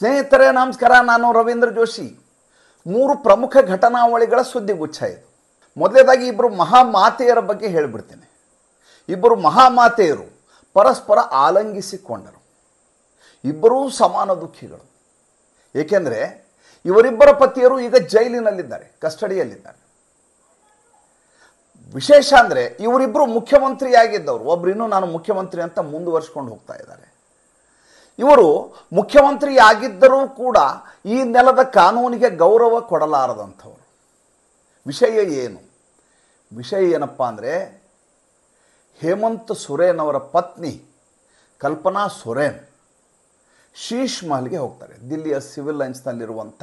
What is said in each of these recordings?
ಸ್ನೇಹಿತರೆ ನಮಸ್ಕಾರ ನಾನು ರವೀಂದ್ರ ಜೋಶಿ ಮೂರು ಪ್ರಮುಖ ಘಟನಾವಳಿಗಳ ಸುದ್ದಿಗುಚ್ಛ ಇದು ಮೊದಲೇದಾಗಿ ಇಬ್ಬರು ಮಹಾಮಾತೆಯರ ಬಗ್ಗೆ ಹೇಳಿಬಿಡ್ತೇನೆ ಇಬ್ಬರು ಮಹಾಮಾತೆಯರು ಪರಸ್ಪರ ಆಲಂಗಿಸಿಕೊಂಡರು ಇಬ್ಬರೂ ಸಮಾನ ದುಃಖಿಗಳು ಏಕೆಂದರೆ ಇವರಿಬ್ಬರ ಪತಿಯರು ಈಗ ಜೈಲಿನಲ್ಲಿದ್ದಾರೆ ಕಸ್ಟಡಿಯಲ್ಲಿದ್ದಾರೆ ವಿಶೇಷ ಅಂದರೆ ಇವರಿಬ್ಬರು ಮುಖ್ಯಮಂತ್ರಿಯಾಗಿದ್ದವರು ಒಬ್ಬರಿನ್ನೂ ನಾನು ಮುಖ್ಯಮಂತ್ರಿ ಅಂತ ಮುಂದುವರ್ಸ್ಕೊಂಡು ಹೋಗ್ತಾ ಇದ್ದಾರೆ ಇವರು ಮುಖ್ಯಮಂತ್ರಿ ಆಗಿದ್ದರೂ ಕೂಡ ಈ ನೆಲದ ಕಾನೂನಿಗೆ ಗೌರವ ಕೊಡಲಾರದಂಥವರು ವಿಷಯ ಏನು ವಿಷಯ ಏನಪ್ಪ ಅಂದರೆ ಹೇಮಂತ್ ಸುರೇನ್ ಅವರ ಪತ್ನಿ ಕಲ್ಪನಾ ಸೊರೇನ್ ಶೀಶ್ ಮಹಲ್ಗೆ ಹೋಗ್ತಾರೆ ದಿಲ್ಲಿಯ ಸಿವಿಲ್ ಲೈನ್ಸ್ನಲ್ಲಿರುವಂಥ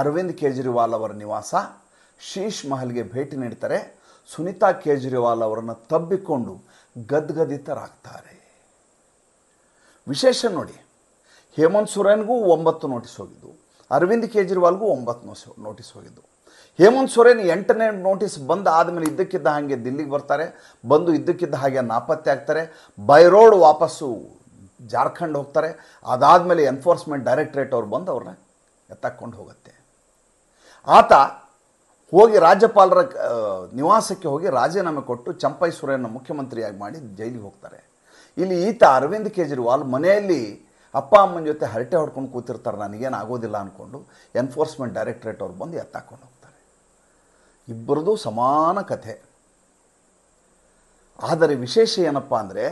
ಅರವಿಂದ್ ಕೇಜ್ರಿವಾಲ್ ಅವರ ನಿವಾಸ ಶೀಶ್ ಮಹಲ್ಗೆ ಭೇಟಿ ನೀಡ್ತಾರೆ ಸುನೀತಾ ಕೇಜ್ರಿವಾಲ್ ಅವರನ್ನು ತಬ್ಬಿಕೊಂಡು ಗದ್ಗದಿತರಾಗ್ತಾರೆ ವಿಶೇಷ ನೋಡಿ ಹೇಮಂತ್ ಸೊರೇನ್ಗೂ ಒಂಬತ್ತು ನೋಟಿಸ್ ಹೋಗಿದ್ದು ಅರವಿಂದ್ ಕೇಜ್ರಿವಾಲ್ಗೂ ಒಂಬತ್ತು ನೋಸ್ ನೋಟಿಸ್ ಹೋಗಿದ್ದು ಹೇಮಂತ್ ಸೊರೇನ್ ಎಂಟನೇ ನೋಟಿಸ್ ಬಂದು ಆದಮೇಲೆ ಇದ್ದಕ್ಕಿದ್ದ ಹಾಗೆ ದಿಲ್ಲಿಗೆ ಬರ್ತಾರೆ ಬಂದು ಇದ್ದಕ್ಕಿದ್ದ ಹಾಗೆ ನಾಪತ್ತೆ ಆಗ್ತಾರೆ ಬೈ ರೋಡ್ ವಾಪಸ್ಸು ಜಾರ್ಖಂಡ್ ಹೋಗ್ತಾರೆ ಅದಾದಮೇಲೆ ಎನ್ಫೋರ್ಸ್ಮೆಂಟ್ ಡೈರೆಕ್ಟ್ರೇಟ್ ಅವ್ರು ಬಂದು ಅವ್ರನ್ನ ಎತ್ತಾಕ್ಕೊಂಡು ಹೋಗುತ್ತೆ ಆತ ಹೋಗಿ ರಾಜ್ಯಪಾಲರ ನಿವಾಸಕ್ಕೆ ಹೋಗಿ ರಾಜೀನಾಮೆ ಕೊಟ್ಟು ಚಂಪೈ ಸುರೇನ ಮುಖ್ಯಮಂತ್ರಿಯಾಗಿ ಮಾಡಿ ಜೈಲಿಗೆ ಹೋಗ್ತಾರೆ ಇಲ್ಲಿ ಈತ ಅರವಿಂದ್ ಕೇಜ್ರಿವಾಲ್ ಮನೆಯಲ್ಲಿ ಅಪ್ಪ ಅಮ್ಮನ ಜೊತೆ ಹರಟೆ ಹೊಡ್ಕೊಂಡು ಕೂತಿರ್ತಾರೆ ನನಗೇನು ಆಗೋದಿಲ್ಲ ಅಂದ್ಕೊಂಡು ಎನ್ಫೋರ್ಸ್ಮೆಂಟ್ ಡೈರೆಕ್ಟ್ರೇಟ್ ಅವ್ರು ಬಂದು ಎತ್ತಾಕೊಂಡು ಹೋಗ್ತಾರೆ ಇಬ್ಬರದು ಸಮಾನ ಕಥೆ ಆದರೆ ವಿಶೇಷ ಏನಪ್ಪ ಅಂದರೆ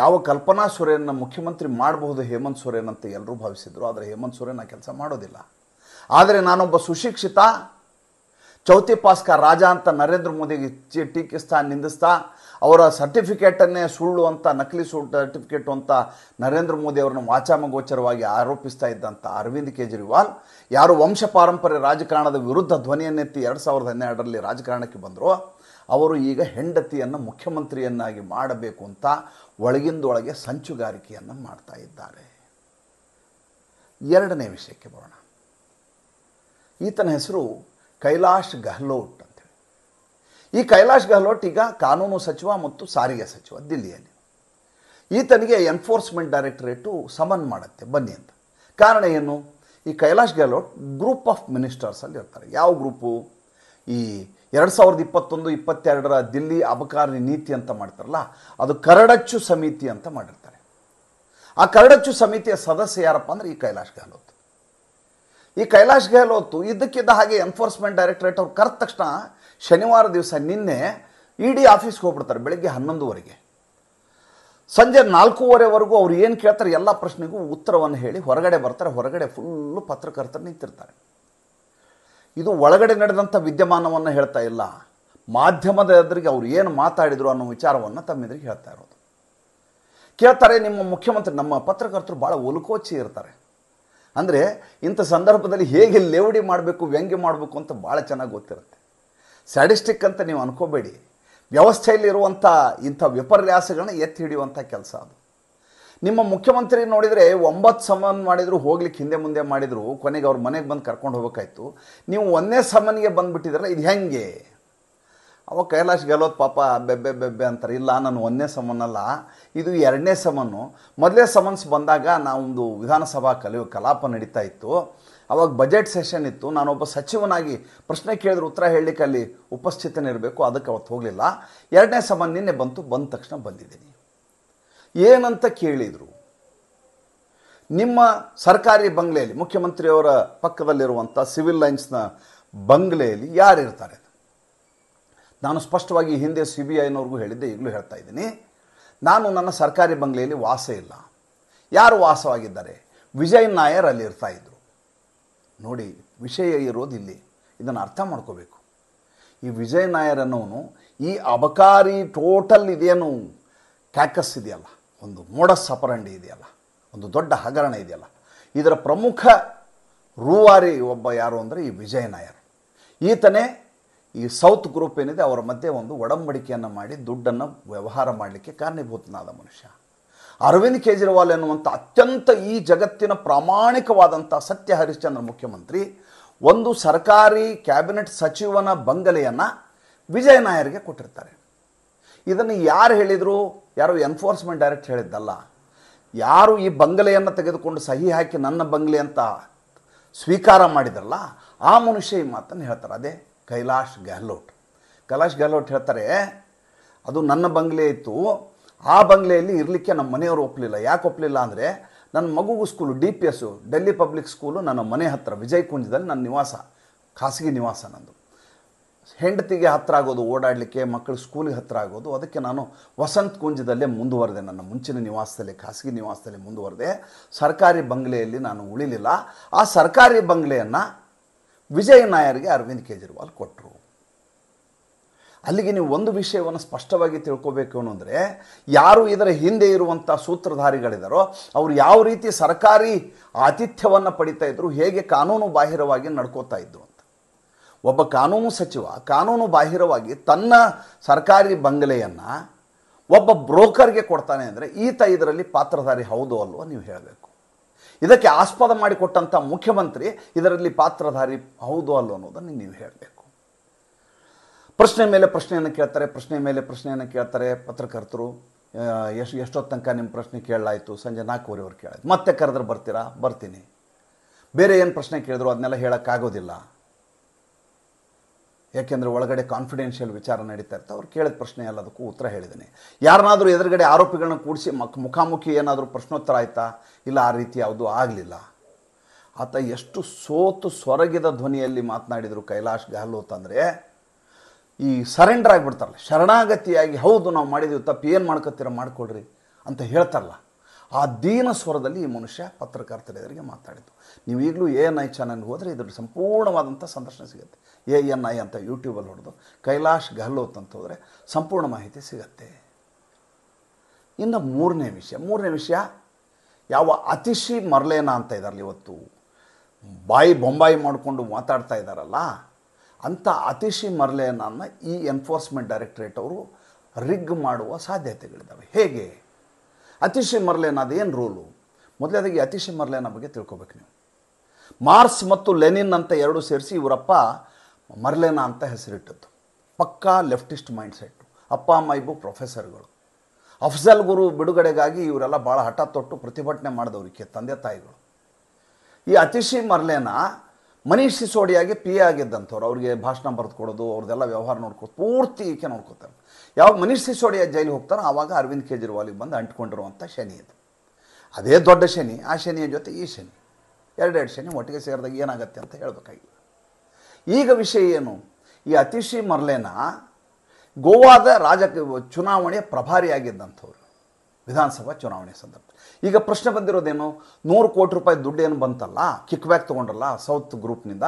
ಯಾವ ಕಲ್ಪನಾ ಸೊರೇನ ಮುಖ್ಯಮಂತ್ರಿ ಮಾಡಬಹುದು ಹೇಮಂತ್ ಸೊರೇನ್ ಅಂತ ಎಲ್ಲರೂ ಭಾವಿಸಿದ್ರು ಆದರೆ ಹೇಮಂತ್ ಸೊರೇನ್ ಆ ಕೆಲಸ ಮಾಡೋದಿಲ್ಲ ಆದರೆ ನಾನೊಬ್ಬ ಸುಶಿಕ್ಷಿತ ಚೌತಿ ಪಾಸ್ಕ ರಾಜ ಅಂತ ನರೇಂದ್ರ ಮೋದಿಗೆ ಟೀಕಿಸ್ತಾ ನಿಂದಿಸ್ತಾ ಅವರ ಸರ್ಟಿಫಿಕೇಟನ್ನೇ ಸುಳ್ಳು ಅಂತ ನಕಲಿ ಸುಳ್ಳು ಸರ್ಟಿಫಿಕೇಟು ಅಂತ ನರೇಂದ್ರ ಮೋದಿ ಅವರನ್ನು ವಾಚಾಮಗೋಚರವಾಗಿ ಆರೋಪಿಸ್ತಾ ಇದ್ದಂಥ ಅರವಿಂದ್ ಕೇಜ್ರಿವಾಲ್ ಯಾರು ವಂಶ ಪಾರಂಪರ್ಯ ರಾಜಕಾರಣದ ವಿರುದ್ಧ ಧ್ವನಿಯನ್ನೆತ್ತಿ ಎರಡು ಸಾವಿರದ ಹನ್ನೆರಡರಲ್ಲಿ ರಾಜಕಾರಣಕ್ಕೆ ಬಂದರು ಅವರು ಈಗ ಹೆಂಡತಿಯನ್ನು ಮುಖ್ಯಮಂತ್ರಿಯನ್ನಾಗಿ ಮಾಡಬೇಕು ಅಂತ ಒಳಗಿಂದೊಳಗೆ ಸಂಚುಗಾರಿಕೆಯನ್ನು ಮಾಡ್ತಾ ಇದ್ದಾರೆ ಎರಡನೇ ವಿಷಯಕ್ಕೆ ಬರೋಣ ಈತನ ಹೆಸರು ಕೈಲಾಶ್ ಗೆಹ್ಲೋಟ್ ಅಂತೇಳಿ ಈ ಕೈಲಾಶ್ ಗೆಹ್ಲೋಟ್ ಈಗ ಕಾನೂನು ಸಚಿವ ಮತ್ತು ಸಾರಿಗೆ ಸಚಿವ ದಿಲ್ಲಿಯಲ್ಲಿ ಈತನಿಗೆ ಎನ್ಫೋರ್ಸ್ಮೆಂಟ್ ಡೈರೆಕ್ಟರೇಟು ಸಮನ್ ಮಾಡುತ್ತೆ ಬನ್ನಿ ಅಂತ ಕಾರಣ ಏನು ಈ ಕೈಲಾಶ್ ಗೆಹ್ಲೋಟ್ ಗ್ರೂಪ್ ಆಫ್ ಮಿನಿಸ್ಟರ್ಸಲ್ಲಿ ಇರ್ತಾರೆ ಯಾವ ಗ್ರೂಪು ಈ ಎರಡು ಸಾವಿರದ ಇಪ್ಪತ್ತೊಂದು ಇಪ್ಪತ್ತೆರಡರ ದಿಲ್ಲಿ ಅಬಕಾರಿ ನೀತಿ ಅಂತ ಮಾಡ್ತಾರಲ್ಲ ಅದು ಕರಡಚ್ಚು ಸಮಿತಿ ಅಂತ ಮಾಡಿರ್ತಾರೆ ಆ ಕರಡಚ್ಚು ಸಮಿತಿಯ ಸದಸ್ಯ ಯಾರಪ್ಪ ಅಂದರೆ ಈ ಕೈಲಾಶ್ ಗೆಹ್ಲೋಟ್ ಈ ಕೈಲಾಶ್ ಗೆಹ್ಲೋತ್ ಇದಕ್ಕಿದ್ದ ಹಾಗೆ ಎನ್ಫೋರ್ಸ್ಮೆಂಟ್ ಡೈರೆಕ್ಟರೇಟ್ ಅವ್ರು ಕರೆದ ತಕ್ಷಣ ಶನಿವಾರ ದಿವಸ ನಿನ್ನೆ ಇ ಡಿ ಆಫೀಸ್ಗೆ ಹೋಗ್ಬಿಡ್ತಾರೆ ಬೆಳಿಗ್ಗೆ ಹನ್ನೊಂದುವರೆಗೆ ಸಂಜೆ ನಾಲ್ಕೂವರೆವರೆಗೂ ಅವ್ರು ಏನು ಕೇಳ್ತಾರೆ ಎಲ್ಲ ಪ್ರಶ್ನೆಗೂ ಉತ್ತರವನ್ನು ಹೇಳಿ ಹೊರಗಡೆ ಬರ್ತಾರೆ ಹೊರಗಡೆ ಫುಲ್ಲು ಪತ್ರಕರ್ತರು ನಿಂತಿರ್ತಾರೆ ಇದು ಒಳಗಡೆ ನಡೆದಂಥ ವಿದ್ಯಮಾನವನ್ನು ಹೇಳ್ತಾ ಇಲ್ಲ ಮಾಧ್ಯಮದ ಎದುರಿಗೆ ಅವ್ರು ಏನು ಮಾತಾಡಿದ್ರು ಅನ್ನೋ ವಿಚಾರವನ್ನು ಎದುರಿಗೆ ಹೇಳ್ತಾ ಇರೋದು ಕೇಳ್ತಾರೆ ನಿಮ್ಮ ಮುಖ್ಯಮಂತ್ರಿ ನಮ್ಮ ಪತ್ರಕರ್ತರು ಭಾಳ ಒಲುಕೋಚಿ ಇರ್ತಾರೆ ಅಂದರೆ ಇಂಥ ಸಂದರ್ಭದಲ್ಲಿ ಹೇಗೆ ಲೇವಡಿ ಮಾಡಬೇಕು ವ್ಯಂಗ್ಯ ಮಾಡಬೇಕು ಅಂತ ಭಾಳ ಚೆನ್ನಾಗಿ ಗೊತ್ತಿರುತ್ತೆ ಸ್ಯಾಡಿಸ್ಟಿಕ್ ಅಂತ ನೀವು ಅನ್ಕೋಬೇಡಿ ವ್ಯವಸ್ಥೆಯಲ್ಲಿರುವಂಥ ಇಂಥ ವಿಪರ್ಯಾಸಗಳನ್ನ ಎತ್ತಿ ಹಿಡಿಯುವಂಥ ಕೆಲಸ ಅದು ನಿಮ್ಮ ಮುಖ್ಯಮಂತ್ರಿ ನೋಡಿದರೆ ಒಂಬತ್ತು ಸಮನ್ ಮಾಡಿದರೂ ಹೋಗ್ಲಿಕ್ಕೆ ಹಿಂದೆ ಮುಂದೆ ಮಾಡಿದರು ಕೊನೆಗೆ ಅವ್ರ ಮನೆಗೆ ಬಂದು ಕರ್ಕೊಂಡು ಹೋಗ್ಬೇಕಾಯ್ತು ನೀವು ಒಂದೇ ಸಮನ್ಗೆ ಬಂದುಬಿಟ್ಟಿದ್ರಲ್ಲ ಇದು ಹೆಂಗೆ ಅವ ಕೈಲಾಶ್ ಗೆಲ್ಲೋದು ಪಾಪ ಬೆಬ್ಬೆ ಬೆಬ್ಬೆ ಅಂತಾರೆ ಇಲ್ಲ ನಾನು ಒಂದೇ ಸಮನಲ್ಲ ಇದು ಎರಡನೇ ಸಮನ್ನು ಮೊದಲೇ ಸಮನ್ಸ್ ಬಂದಾಗ ನಾವೊಂದು ವಿಧಾನಸಭಾ ಕಲಿಯೋ ಕಲಾಪ ನಡೀತಾ ಇತ್ತು ಅವಾಗ ಬಜೆಟ್ ಸೆಷನ್ ಇತ್ತು ನಾನೊಬ್ಬ ಸಚಿವನಾಗಿ ಪ್ರಶ್ನೆ ಕೇಳಿದ್ರೆ ಉತ್ತರ ಹೇಳಲಿಕ್ಕೆ ಅಲ್ಲಿ ಉಪಸ್ಥಿತನಿರಬೇಕು ಅದಕ್ಕೆ ಅವತ್ತು ಹೋಗಲಿಲ್ಲ ಎರಡನೇ ಸಮನ್ ನಿನ್ನೆ ಬಂತು ಬಂದ ತಕ್ಷಣ ಬಂದಿದ್ದೀನಿ ಏನಂತ ಕೇಳಿದರು ನಿಮ್ಮ ಸರ್ಕಾರಿ ಬಂಗ್ಲೆಯಲ್ಲಿ ಮುಖ್ಯಮಂತ್ರಿಯವರ ಪಕ್ಕದಲ್ಲಿರುವಂಥ ಸಿವಿಲ್ ಲೈನ್ಸ್ನ ಬಂಗ್ಲೆಯಲ್ಲಿ ಯಾರಿರ್ತಾರೆ ನಾನು ಸ್ಪಷ್ಟವಾಗಿ ಹಿಂದೆ ಸಿ ಬಿ ಐನವ್ರಿಗೂ ಹೇಳಿದ್ದೆ ಈಗಲೂ ಹೇಳ್ತಾ ಇದ್ದೀನಿ ನಾನು ನನ್ನ ಸರ್ಕಾರಿ ಬಂಗ್ಲೆಯಲ್ಲಿ ವಾಸ ಇಲ್ಲ ಯಾರು ವಾಸವಾಗಿದ್ದಾರೆ ವಿಜಯ್ ನಾಯರ್ ಅಲ್ಲಿ ಇರ್ತಾ ಇದ್ದರು ನೋಡಿ ವಿಷಯ ಇರೋದು ಇಲ್ಲಿ ಇದನ್ನು ಅರ್ಥ ಮಾಡ್ಕೋಬೇಕು ಈ ವಿಜಯ್ ನಾಯರ್ ಅನ್ನೋನು ಈ ಅಬಕಾರಿ ಟೋಟಲ್ ಇದೇನು ಕ್ಯಾಕಸ್ ಇದೆಯಲ್ಲ ಒಂದು ಮೋಡ ಸಪರಂಡಿ ಇದೆಯಲ್ಲ ಒಂದು ದೊಡ್ಡ ಹಗರಣ ಇದೆಯಲ್ಲ ಇದರ ಪ್ರಮುಖ ರೂವಾರಿ ಒಬ್ಬ ಯಾರು ಅಂದರೆ ಈ ವಿಜಯ್ ನಾಯರ್ ಈತನೇ ಈ ಸೌತ್ ಗ್ರೂಪ್ ಏನಿದೆ ಅವರ ಮಧ್ಯೆ ಒಂದು ಒಡಂಬಡಿಕೆಯನ್ನು ಮಾಡಿ ದುಡ್ಡನ್ನು ವ್ಯವಹಾರ ಮಾಡಲಿಕ್ಕೆ ಕಾರಣೀಭೂತನಾದ ಮನುಷ್ಯ ಅರವಿಂದ್ ಕೇಜ್ರಿವಾಲ್ ಎನ್ನುವಂಥ ಅತ್ಯಂತ ಈ ಜಗತ್ತಿನ ಪ್ರಾಮಾಣಿಕವಾದಂಥ ಸತ್ಯ ಹರಿಶ್ಚಂದ್ರ ಮುಖ್ಯಮಂತ್ರಿ ಒಂದು ಸರ್ಕಾರಿ ಕ್ಯಾಬಿನೆಟ್ ಸಚಿವನ ಬಂಗಲೆಯನ್ನು ವಿಜಯ ನಾಯರ್ಗೆ ಕೊಟ್ಟಿರ್ತಾರೆ ಇದನ್ನು ಯಾರು ಹೇಳಿದರು ಯಾರು ಎನ್ಫೋರ್ಸ್ಮೆಂಟ್ ಡೈರೆಕ್ಟ್ ಹೇಳಿದ್ದಲ್ಲ ಯಾರು ಈ ಬಂಗಲೆಯನ್ನು ತೆಗೆದುಕೊಂಡು ಸಹಿ ಹಾಕಿ ನನ್ನ ಬಂಗಲೆ ಅಂತ ಸ್ವೀಕಾರ ಮಾಡಿದ್ರಲ್ಲ ಆ ಮನುಷ್ಯ ಈ ಮಾತನ್ನು ಹೇಳ್ತಾರೆ ಅದೇ ಕೈಲಾಶ್ ಗೆಹ್ಲೋಟ್ ಕೈಲಾಶ್ ಗೆಹ್ಲೋಟ್ ಹೇಳ್ತಾರೆ ಅದು ನನ್ನ ಬಂಗ್ಲೆ ಇತ್ತು ಆ ಬಂಗ್ಲೆಯಲ್ಲಿ ಇರಲಿಕ್ಕೆ ನಮ್ಮ ಮನೆಯವರು ಒಪ್ಪಲಿಲ್ಲ ಯಾಕೆ ಒಪ್ಪಲಿಲ್ಲ ಅಂದರೆ ನನ್ನ ಮಗುಗೂ school D P S Delhi public school ನನ್ನ ಮನೆ ಹತ್ತಿರ ವಿಜಯ್ ಕುಂಜದಲ್ಲಿ ನನ್ನ ನಿವಾಸ ಖಾಸಗಿ ನಿವಾಸ ನಂದು ಹೆಂಡತಿಗೆ ಹತ್ತಿರ ಆಗೋದು ಓಡಾಡಲಿಕ್ಕೆ ಮಕ್ಕಳು ಸ್ಕೂಲಿಗೆ ಹತ್ತಿರ ಆಗೋದು ಅದಕ್ಕೆ ನಾನು ವಸಂತ ಕುಂಜದಲ್ಲೇ ಮುಂದುವರೆದೆ ನನ್ನ ಮುಂಚಿನ ನಿವಾಸದಲ್ಲಿ ಖಾಸಗಿ ನಿವಾಸದಲ್ಲಿ ಮುಂದುವರೆದೆ ಸರ್ಕಾರಿ ಬಂಗ್ಲೆಯಲ್ಲಿ ನಾನು ಉಳಿಲಿಲ್ಲ ಆ ಸರ್ಕಾರಿ ಬಂಗ್ಲೆಯನ್ನು ವಿಜಯ ನಾಯರ್ಗೆ ಅರವಿಂದ್ ಕೇಜ್ರಿವಾಲ್ ಕೊಟ್ಟರು ಅಲ್ಲಿಗೆ ನೀವು ಒಂದು ವಿಷಯವನ್ನು ಸ್ಪಷ್ಟವಾಗಿ ತಿಳ್ಕೋಬೇಕು ಅಂದರೆ ಯಾರು ಇದರ ಹಿಂದೆ ಇರುವಂಥ ಸೂತ್ರಧಾರಿಗಳಿದ್ದಾರೋ ಅವರು ಯಾವ ರೀತಿ ಸರ್ಕಾರಿ ಆತಿಥ್ಯವನ್ನು ಪಡಿತಾ ಇದ್ದರು ಹೇಗೆ ಕಾನೂನು ಬಾಹಿರವಾಗಿ ನಡ್ಕೋತಾ ಇದ್ದರು ಅಂತ ಒಬ್ಬ ಕಾನೂನು ಸಚಿವ ಕಾನೂನು ಬಾಹಿರವಾಗಿ ತನ್ನ ಸರ್ಕಾರಿ ಬಂಗಲೆಯನ್ನು ಒಬ್ಬ ಬ್ರೋಕರ್ಗೆ ಕೊಡ್ತಾನೆ ಅಂದರೆ ಈತ ಇದರಲ್ಲಿ ಪಾತ್ರಧಾರಿ ಹೌದು ಅಲ್ವ ನೀವು ಹೇಳಬೇಕು ಇದಕ್ಕೆ ಆಸ್ಪದ ಮಾಡಿಕೊಟ್ಟಂಥ ಮುಖ್ಯಮಂತ್ರಿ ಇದರಲ್ಲಿ ಪಾತ್ರಧಾರಿ ಹೌದು ಅಲ್ಲೋ ಅನ್ನೋದನ್ನು ನೀವು ಹೇಳಬೇಕು ಪ್ರಶ್ನೆ ಮೇಲೆ ಪ್ರಶ್ನೆಯನ್ನು ಕೇಳ್ತಾರೆ ಪ್ರಶ್ನೆ ಮೇಲೆ ಪ್ರಶ್ನೆಯನ್ನು ಕೇಳ್ತಾರೆ ಪತ್ರಕರ್ತರು ಎಷ್ಟು ಎಷ್ಟೊತ್ತು ತನಕ ನಿಮ್ಮ ಪ್ರಶ್ನೆ ಕೇಳಲಾಯಿತು ಸಂಜೆ ನಾಲ್ಕೂವರೆವರೆಗೆ ಕೇಳಾಯಿತು ಮತ್ತೆ ಕರೆದ್ರೆ ಬರ್ತೀರಾ ಬರ್ತೀನಿ ಬೇರೆ ಏನು ಪ್ರಶ್ನೆ ಕೇಳಿದ್ರು ಅದನ್ನೆಲ್ಲ ಹೇಳೋಕ್ಕಾಗೋದಿಲ್ಲ ಯಾಕೆಂದರೆ ಒಳಗಡೆ ಕಾನ್ಫಿಡೆನ್ಷಿಯಲ್ ವಿಚಾರ ನಡೀತಾ ಇರ್ತಾ ಅವ್ರು ಕೇಳಿದ ಪ್ರಶ್ನೆ ಅದಕ್ಕೂ ಉತ್ತರ ಹೇಳಿದ್ದೀನಿ ಯಾರನ್ನಾದರೂ ಎದುರುಗಡೆ ಆರೋಪಿಗಳನ್ನ ಕೂಡಿಸಿ ಮಕ್ ಮುಖಾಮುಖಿ ಏನಾದರೂ ಪ್ರಶ್ನೋತ್ತರ ಆಯ್ತಾ ಇಲ್ಲ ಆ ರೀತಿ ಯಾವುದೂ ಆಗಲಿಲ್ಲ ಆತ ಎಷ್ಟು ಸೋತು ಸೊರಗಿದ ಧ್ವನಿಯಲ್ಲಿ ಮಾತನಾಡಿದರು ಕೈಲಾಶ್ ಗೆಹ್ಲೋತ್ ಅಂದರೆ ಈ ಸರೆಂಡರ್ ಆಗಿಬಿಡ್ತಾರಲ್ಲ ಶರಣಾಗತಿಯಾಗಿ ಹೌದು ನಾವು ಮಾಡಿದ್ದೀವಿ ತಪ್ಪು ಏನು ಮಾಡ್ಕೋತೀರ ಮಾಡ್ಕೊಳ್ರಿ ಅಂತ ಹೇಳ್ತಾರಲ್ಲ ಆ ದೀನ ಸ್ವರದಲ್ಲಿ ಈ ಮನುಷ್ಯ ಎದುರಿಗೆ ಮಾತಾಡಿದ್ದು ನೀವು ಈಗಲೂ ಎ ಎನ್ ಐ ಚಾನಲ್ಗೆ ಹೋದರೆ ಇದ್ರ ಸಂಪೂರ್ಣವಾದಂಥ ಸಂದರ್ಶನ ಸಿಗುತ್ತೆ ಎ ಎನ್ ಐ ಅಂತ ಯೂಟ್ಯೂಬಲ್ಲಿ ಹೊಡೆದು ಕೈಲಾಶ್ ಗೆಹ್ಲೋತ್ ಅಂತ ಹೋದರೆ ಸಂಪೂರ್ಣ ಮಾಹಿತಿ ಸಿಗತ್ತೆ ಇನ್ನು ಮೂರನೇ ವಿಷಯ ಮೂರನೇ ವಿಷಯ ಯಾವ ಅತಿಶಿ ಮರಲೇನ ಅಂತ ಇದ್ದಾರಲ್ಲ ಇವತ್ತು ಬಾಯಿ ಬೊಂಬಾಯಿ ಮಾಡಿಕೊಂಡು ಮಾತಾಡ್ತಾ ಇದ್ದಾರಲ್ಲ ಅಂಥ ಅತಿಶಿ ಮರಲೇನನ್ನು ಈ ಎನ್ಫೋರ್ಸ್ಮೆಂಟ್ ಡೈರೆಕ್ಟ್ರೇಟ್ ಅವರು ರಿಗ್ ಮಾಡುವ ಸಾಧ್ಯತೆಗಳಿದ್ದಾವೆ ಹೇಗೆ ಅತಿಶಯ ಮರ್ಲೇನ್ ಅದೇನು ರೂಲು ಮೊದಲೇದಾಗಿ ಅತಿಶಯ ಮರ್ಲೆನ ಬಗ್ಗೆ ತಿಳ್ಕೊಬೇಕು ನೀವು ಮಾರ್ಸ್ ಮತ್ತು ಲೆನಿನ್ ಅಂತ ಎರಡು ಸೇರಿಸಿ ಇವರಪ್ಪ ಮರ್ಲೆನಾ ಅಂತ ಹೆಸರಿಟ್ಟದ್ದು ಪಕ್ಕಾ ಲೆಫ್ಟಿಸ್ಟ್ ಮೈಂಡ್ ಸೆಟ್ಟು ಅಪ್ಪ ಅಮ್ಮ ಇಬ್ಬರು ಪ್ರೊಫೆಸರ್ಗಳು ಅಫ್ಜಲ್ ಗುರು ಬಿಡುಗಡೆಗಾಗಿ ಇವರೆಲ್ಲ ಭಾಳ ಹಠ ತೊಟ್ಟು ಪ್ರತಿಭಟನೆ ಮಾಡಿದವ್ರಿಗೆ ತಂದೆ ತಾಯಿಗಳು ಈ ಅತಿಶಿ ಮರ್ಲೆನಾ ಮನೀಷ್ ಸಿಸೋಡಿಯಾಗೆ ಪಿ ಎ ಆಗಿದ್ದಂಥವ್ರು ಅವ್ರಿಗೆ ಭಾಷಣ ಬರೆದು ಕೊಡೋದು ಅವ್ರದ್ದೆಲ್ಲ ವ್ಯವಹಾರ ನೋಡ್ಕೊ ಪೂರ್ತಿ ಈಕೆ ನೋಡ್ಕೋತಾರೆ ಯಾವಾಗ ಮನೀಷ್ ಸಿಸೋಡಿಯಾ ಜೈಲಿಗೆ ಹೋಗ್ತಾರೋ ಆವಾಗ ಅರವಿಂದ್ ಕೇಜ್ರಿವಾಲಿಗೆ ಬಂದು ಅಂಟ್ಕೊಂಡಿರುವಂಥ ಶನಿ ಇದೆ ಅದೇ ದೊಡ್ಡ ಶನಿ ಆ ಶನಿಯ ಜೊತೆ ಈ ಶನಿ ಎರಡೆರಡು ಶನಿ ಒಟ್ಟಿಗೆ ಸೇರಿದಾಗ ಏನಾಗುತ್ತೆ ಅಂತ ಹೇಳಬೇಕಾಗಿಲ್ಲ ಈಗ ವಿಷಯ ಏನು ಈ ಅತಿಶಿ ಮರ್ಲೇನ ಗೋವಾದ ರಾಜ ಚುನಾವಣೆಯ ಪ್ರಭಾರಿಯಾಗಿದ್ದಂಥವ್ರು ವಿಧಾನಸಭಾ ಚುನಾವಣೆ ಸಂದರ್ಭ ಈಗ ಪ್ರಶ್ನೆ ಬಂದಿರೋದೇನು ನೂರು ಕೋಟಿ ರೂಪಾಯಿ ದುಡ್ಡು ಏನು ಬಂತಲ್ಲ ಕಿಕ್ ಬ್ಯಾಕ್ ತೊಗೊಂಡ್ರಲ್ಲ ಸೌತ್ ಗ್ರೂಪ್ನಿಂದ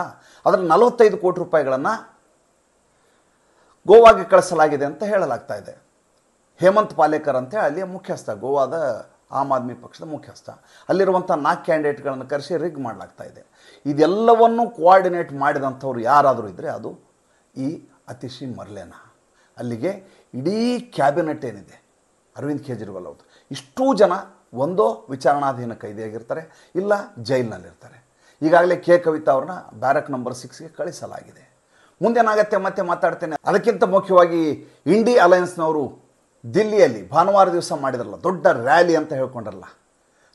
ಅದರ ನಲವತ್ತೈದು ಕೋಟಿ ರೂಪಾಯಿಗಳನ್ನು ಗೋವಾಗೆ ಕಳಿಸಲಾಗಿದೆ ಅಂತ ಹೇಳಲಾಗ್ತಾ ಇದೆ ಹೇಮಂತ್ ಪಾಲೇಕರ್ ಅಂತ ಅಲ್ಲಿಯ ಮುಖ್ಯಸ್ಥ ಗೋವಾದ ಆಮ್ ಆದ್ಮಿ ಪಕ್ಷದ ಮುಖ್ಯಸ್ಥ ಅಲ್ಲಿರುವಂಥ ನಾಲ್ಕು ಕ್ಯಾಂಡಿಡೇಟ್ಗಳನ್ನು ಕರೆಸಿ ರಿಗ್ ಮಾಡಲಾಗ್ತಾ ಇದೆ ಇದೆಲ್ಲವನ್ನು ಕೋಆರ್ಡಿನೇಟ್ ಮಾಡಿದಂಥವ್ರು ಯಾರಾದರೂ ಇದ್ದರೆ ಅದು ಈ ಅತಿಶಿ ಮರ್ಲೇನ ಅಲ್ಲಿಗೆ ಇಡೀ ಕ್ಯಾಬಿನೆಟ್ ಏನಿದೆ ಅರವಿಂದ್ ಕೇಜ್ರಿವಾಲ್ ಅವರು ಇಷ್ಟೂ ಜನ ಒಂದೋ ವಿಚಾರಣಾಧೀನ ಕೈದಿಯಾಗಿರ್ತಾರೆ ಇಲ್ಲ ಜೈಲಿನಲ್ಲಿರ್ತಾರೆ ಈಗಾಗಲೇ ಕೆ ಕವಿತಾ ಅವ್ರನ್ನ ಬ್ಯಾರಕ್ ನಂಬರ್ ಸಿಕ್ಸ್ಗೆ ಕಳಿಸಲಾಗಿದೆ ಮುಂದೇನಾಗತ್ತೆ ಮತ್ತೆ ಮಾತಾಡ್ತೇನೆ ಅದಕ್ಕಿಂತ ಮುಖ್ಯವಾಗಿ ಇಂಡಿ ಅಲಯನ್ಸ್ನವರು ದಿಲ್ಲಿಯಲ್ಲಿ ಭಾನುವಾರ ದಿವಸ ಮಾಡಿದ್ರಲ್ಲ ದೊಡ್ಡ ರ್ಯಾಲಿ ಅಂತ ಹೇಳ್ಕೊಂಡ್ರಲ್ಲ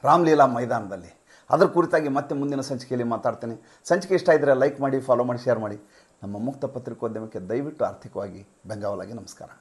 ರಾಮ್ಲೀಲಾ ಮೈದಾನದಲ್ಲಿ ಅದ್ರ ಕುರಿತಾಗಿ ಮತ್ತೆ ಮುಂದಿನ ಸಂಚಿಕೆಯಲ್ಲಿ ಮಾತಾಡ್ತೇನೆ ಸಂಚಿಕೆ ಇಷ್ಟ ಇದ್ದರೆ ಲೈಕ್ ಮಾಡಿ ಫಾಲೋ ಮಾಡಿ ಶೇರ್ ಮಾಡಿ ನಮ್ಮ ಮುಕ್ತ ಪತ್ರಿಕೋದ್ಯಮಕ್ಕೆ ದಯವಿಟ್ಟು ಆರ್ಥಿಕವಾಗಿ ಬೆಂಗಾವಲಾಗಿ ನಮಸ್ಕಾರ